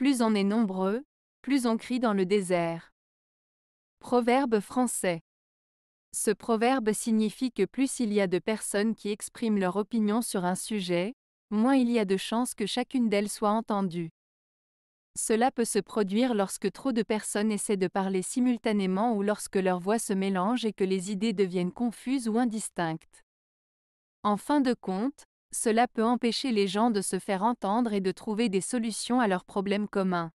Plus on est nombreux, plus on crie dans le désert. Proverbe français. Ce proverbe signifie que plus il y a de personnes qui expriment leur opinion sur un sujet, moins il y a de chances que chacune d'elles soit entendue. Cela peut se produire lorsque trop de personnes essaient de parler simultanément ou lorsque leurs voix se mélangent et que les idées deviennent confuses ou indistinctes. En fin de compte, cela peut empêcher les gens de se faire entendre et de trouver des solutions à leurs problèmes communs.